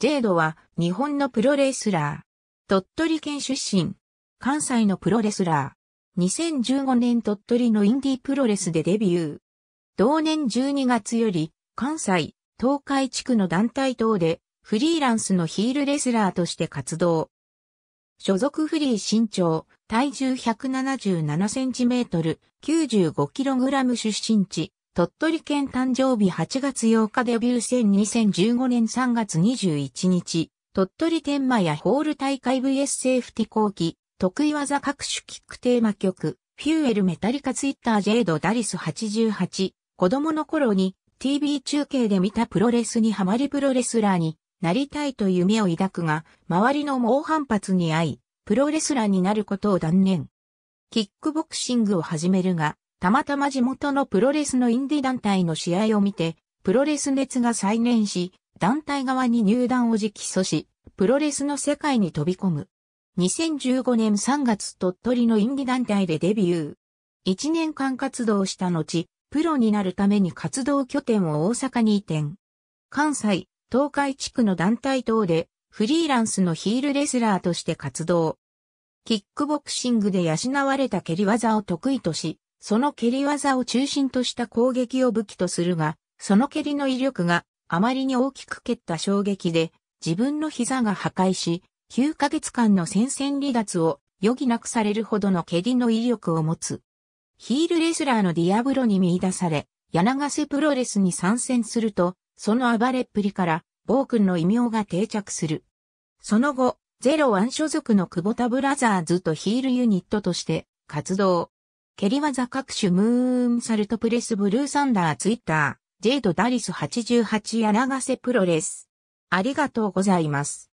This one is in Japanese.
ジェードは日本のプロレスラー。鳥取県出身。関西のプロレスラー。2015年鳥取のインディプロレスでデビュー。同年12月より関西、東海地区の団体等でフリーランスのヒールレスラーとして活動。所属フリー身長、体重177センチメートル、95キログラム出身地、鳥取県誕生日8月8日デビュー2015年3月21日、鳥取天満屋ホール大会 VS セーフティ後期、得意技各種キックテーマ曲、フューエルメタリカツイッタージェイドダリス88、子供の頃に TV 中継で見たプロレスにハマりプロレスラーになりたいという夢を抱くが、周りの猛反発に遭い、プロレスラーになることを断念。キックボクシングを始めるが、たまたま地元のプロレスのインディ団体の試合を見て、プロレス熱が再燃し、団体側に入団を直訴し、プロレスの世界に飛び込む。2015年3月鳥取のインディ団体でデビュー。1年間活動した後、プロになるために活動拠点を大阪に移転。関西、東海地区の団体等で、フリーランスのヒールレスラーとして活動。キックボクシングで養われた蹴り技を得意とし、その蹴り技を中心とした攻撃を武器とするが、その蹴りの威力があまりに大きく蹴った衝撃で、自分の膝が破壊し、9ヶ月間の戦線離脱を余儀なくされるほどの蹴りの威力を持つ。ヒールレスラーのディアブロに見出され、柳瀬プロレスに参戦すると、その暴れっぷりから、暴君の異名が定着する。その後、ゼロワン所属の久保田ブラザーズとヒールユニットとして活動。蹴り技各種ムーンサルトプレスブルーサンダーツイッター、ジェイドダリス88やらがせプロレス。ありがとうございます。